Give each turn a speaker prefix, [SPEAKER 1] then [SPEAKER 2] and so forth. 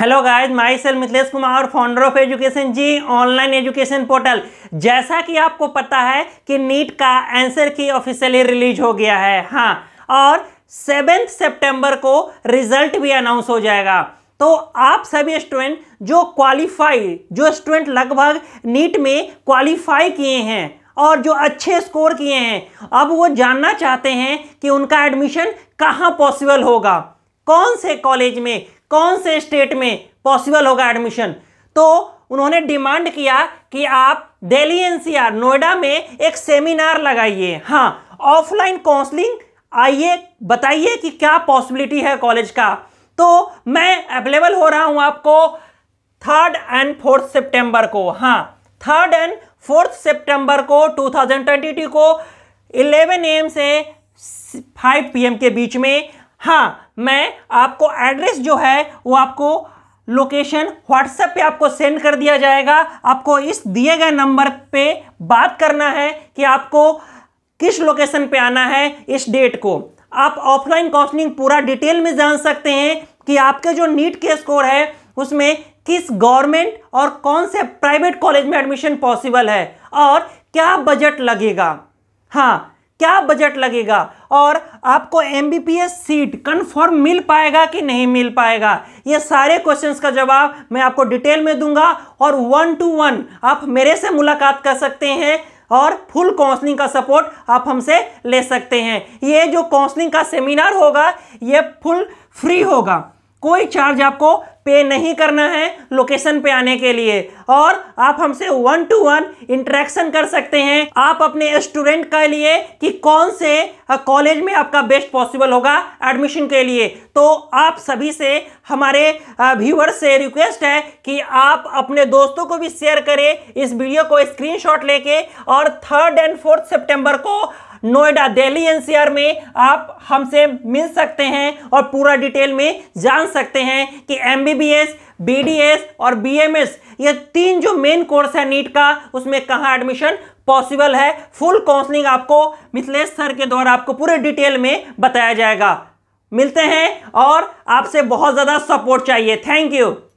[SPEAKER 1] hello guys myself Mithilesh Kumar founder of education G online education portal जैसा कि आपको पता है कि नीट का आंसर की ऑफिशियली रिलीज हो गया है हाँ और सेवेंथ सितंबर को रिजल्ट भी अनाउंस हो जाएगा तो आप सभी स्टूडेंट जो क्वालिफाई जो स्टूडेंट लगभग नीट में क्वालिफाई किए हैं और जो अच्छे स्कोर किए हैं अब वो जानना चाहते हैं कि उनका एडमिशन कहाँ पॉसिबल होगा कौन से कॉलेज में कौन से स्टेट में पॉसिबल होगा एडमिशन तो उन्होंने डिमांड किया कि आप दिल्ली एनसीआर नोएडा में एक सेमिनार लगाइए हाँ ऑफलाइन काउंसलिंग आइए बताइए कि क्या पॉसिबिलिटी है कॉलेज का तो मैं अवेलेबल हो रहा हूँ आपको थर्ड एंड फोर्थ सितंबर को हाँ थर्ड एंड फोर्थ सितंबर को 2022 को 11 एम से 5 पीएम के बीच में हाँ मैं आपको एड्रेस जो है वो आपको लोकेशन व्हाट्सएप पे आपको सेंड कर दिया जाएगा आपको इस दिए गए नंबर पे बात करना है कि आपको किस लोकेशन पे आना है इस डेट को आप ऑफलाइन काउंसलिंग पूरा डिटेल में जान सकते हैं कि आपके जो नीट के स्कोर है उसमें किस गवर्नमेंट और कौन से प्राइवेट कॉलेज में एडमिशन पॉसिबल है और क्या बजट लगेगा हाँ क्या बजट लगेगा और आपको एम सीट कन्फर्म मिल पाएगा कि नहीं मिल पाएगा ये सारे क्वेश्चंस का जवाब मैं आपको डिटेल में दूंगा और वन टू वन आप मेरे से मुलाकात कर सकते हैं और फुल काउंसलिंग का सपोर्ट आप हमसे ले सकते हैं ये जो काउंसलिंग का सेमिनार होगा ये फुल फ्री होगा कोई चार्ज आपको पे नहीं करना है लोकेशन पे आने के लिए और आप हमसे वन टू वन इंटरेक्शन कर सकते हैं आप अपने स्टूडेंट के लिए कि कौन से कॉलेज में आपका बेस्ट पॉसिबल होगा एडमिशन के लिए तो आप सभी से हमारे व्यूवर से रिक्वेस्ट है कि आप अपने दोस्तों को भी शेयर करें इस वीडियो को स्क्रीनशॉट लेके और थर्ड एंड फोर्थ सेप्टेम्बर को नोएडा दिल्ली एनसीआर में आप हमसे मिल सकते हैं और पूरा डिटेल में जान सकते हैं कि एम बी और बी ये तीन जो मेन कोर्स है नीट का उसमें कहाँ एडमिशन पॉसिबल है फुल काउंसलिंग आपको मिथिलेश सर के द्वारा आपको पूरे डिटेल में बताया जाएगा मिलते हैं और आपसे बहुत ज़्यादा सपोर्ट चाहिए थैंक यू